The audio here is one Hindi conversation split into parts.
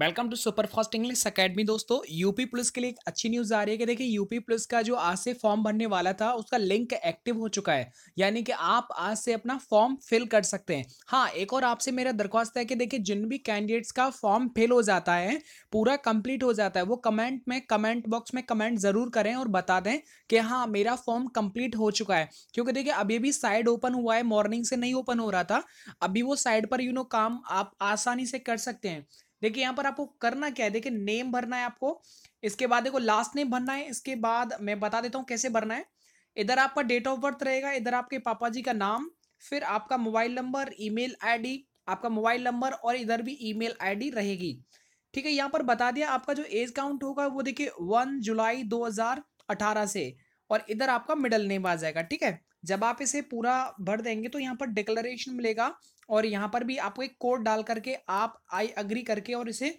welcome to super fast English academy दोस्तों यूपी पुलिस के लिए एक अच्छी न्यूज आ रही है कि देखिए यूपी पुलिस का जो आज से फॉर्म भरने वाला था उसका लिंक एक्टिव हो चुका है यानी कि आप आज से अपना फॉर्म फिल कर सकते हैं हाँ एक और आपसे मेरा दरख्वास्त है कि देखिए जिन भी कैंडिडेट्स का फॉर्म फिल हो जाता है पूरा कंप्लीट हो जाता है वो कमेंट में कमेंट बॉक्स में कमेंट जरूर करें और बता दें कि हाँ मेरा फॉर्म कंप्लीट हो चुका है क्योंकि देखिए अभी भी साइड ओपन हुआ है मॉर्निंग से नहीं ओपन हो रहा था अभी वो साइड पर यू नो काम आप आसानी से कर सकते हैं देखिए यहाँ पर आपको करना क्या है देखिए नेम भरना है आपको इसके बाद देखो लास्ट नेम भरना है इसके बाद मैं बता देता हूँ कैसे भरना है इधर आपका डेट ऑफ बर्थ रहेगा इधर आपके पापा जी का नाम फिर आपका मोबाइल नंबर ईमेल आईडी आपका मोबाइल नंबर और इधर भी ईमेल आईडी रहेगी ठीक है यहाँ पर बता दिया आपका जो एज काउंट होगा वो देखिए वन जुलाई 2018 से और इधर आपका मिडल नेम आ जाएगा ठीक है जब आप इसे पूरा भर देंगे तो यहाँ पर डिक्लेरेशन मिलेगा और यहाँ पर भी आपको एक कोड डाल करके आप आई अग्री करके और इसे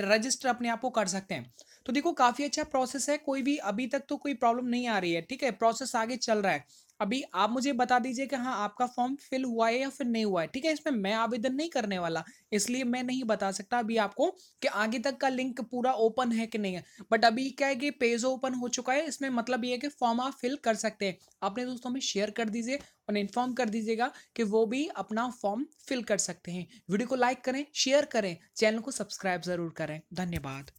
रजिस्टर अपने आप को कर सकते हैं तो देखो काफ़ी अच्छा प्रोसेस है कोई भी अभी तक तो कोई प्रॉब्लम नहीं आ रही है ठीक है प्रोसेस आगे चल रहा है अभी आप मुझे बता दीजिए कि हाँ आपका फॉर्म फिल हुआ है या फिर नहीं हुआ है ठीक है इसमें मैं आवेदन नहीं करने वाला इसलिए मैं नहीं बता सकता अभी आपको कि आगे तक का लिंक पूरा ओपन है कि नहीं है बट अभी क्या है कि पेज ओपन हो चुका है इसमें मतलब ये है कि फॉर्म आप फिल कर सकते हैं अपने दोस्तों में शेयर कर दीजिए और इन्फॉर्म कर दीजिएगा कि वो भी अपना फॉर्म फिल कर सकते हैं वीडियो को लाइक करें शेयर करें चैनल को सब्सक्राइब ज़रूर करें धन्यवाद